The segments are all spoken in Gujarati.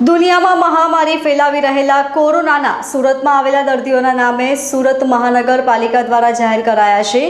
દુનિયામાં મહામારી ફેલાવી રહેલા કોરોનાના સુરતમાં આવેલા દર્દીઓના નામે સુરત મહાનગરપાલિકા દ્વારા જાહેર કરાયા છે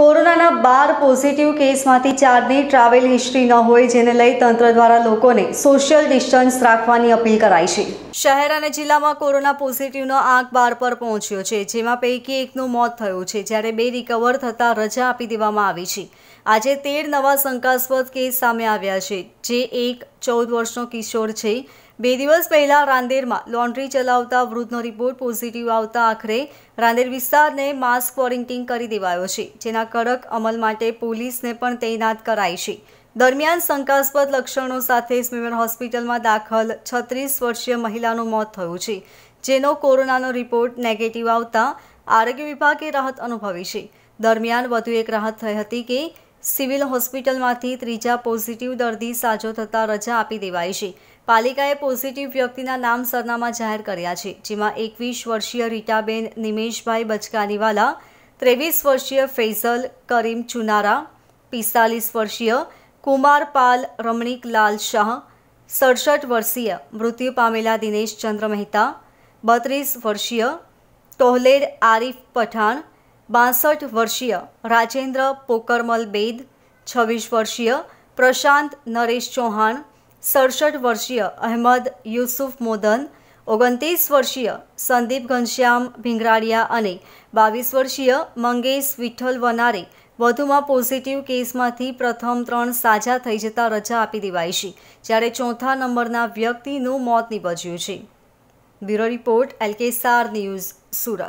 કોરોનાના બાર પોઝિટિવ કેસમાંથી ચારની ટ્રાવેલ હિસ્ટ્રી ન હોય જેને લઈ તંત્ર દ્વારા લોકોને સોશિયલ ડિસ્ટન્સ રાખવાની અપીલ કરાઈ છે શહેર અને જિલ્લામાં કોરોના પોઝિટિવનો આંક બાર પર પહોંચ્યો છે જેમાં પૈકી એકનું મોત થયું છે જ્યારે બે રિકવર થતાં રજા આપી દેવામાં આવી છે આજે તેર નવા શંકાસ્પદ કેસ સામે આવ્યા છે જે એક ચૌદ વર્ષનો કિશોર છે બે દિવસ પહેલા રાંદેરમાં લોન્ડ્રી ચલાવતા વૃદ્ધનો રિપોર્ટ પોઝિટિવ આવતા આખરે રાંદેર વિસ્તારને માસ્ક ક્વોરન્ટીન કરી દેવાયો છે જેના કડક અમલ માટે પોલીસને પણ તૈનાત કરાઈ છે દરમિયાન શંકાસ્પદ લક્ષણો સાથે સ્મીમેર હોસ્પિટલમાં દાખલ છત્રીસ વર્ષીય મહિલાનું મોત થયું છે જેનો કોરોનાનો રિપોર્ટ નેગેટિવ આવતા આરોગ્ય વિભાગે રાહત અનુભવી છે દરમિયાન વધુ એક રાહત થઈ હતી કે સિવિલ હોસ્પિટલમાંથી ત્રીજા પોઝિટિવ દર્દી સાજો થતાં રજા આપી દેવાઈ છે પાલિકાએ પોઝિટિવ વ્યક્તિના નામ સરનામાં જાહેર કર્યા છે જેમાં એકવીસ વર્ષીય રીટાબેન નિમેશભાઈ બચકાનીવાલા ત્રેવીસ વર્ષીય ફૈઝલ કરીમ ચુનારા પિસ્તાલીસ વર્ષીય કુમારપાલ લાલ શાહ સડસઠ વર્ષીય મૃત્યુ પામેલા દિનેશ ચંદ્ર મહેતા બત્રીસ વર્ષીય તોહલેડ આરીફ પઠાણ બાસઠ વર્ષીય રાજેન્દ્ર પોકરમલ બેદ છવ્વીસ વર્ષીય પ્રશાંત નરેશ ચૌહાણ સડસઠ વર્ષીય અહેમદ યુસુફ મોદન ઓગણત્રીસ વર્ષીય સંદીપ ઘનશ્યામ ભીંગરાડિયા અને બાવીસ વર્ષીય મંગેશ વિઠ્ઠલ વનારે વધુમાં પોઝિટિવ કેસમાંથી પ્રથમ ત્રણ સાજા થઈ જતા રજા આપી દેવાઈ છે જ્યારે ચોથા નંબરના વ્યક્તિનું મોત નીપજ્યું છે બ્યુરો રિપોર્ટ એલકે સાર ન્યૂઝ સુરત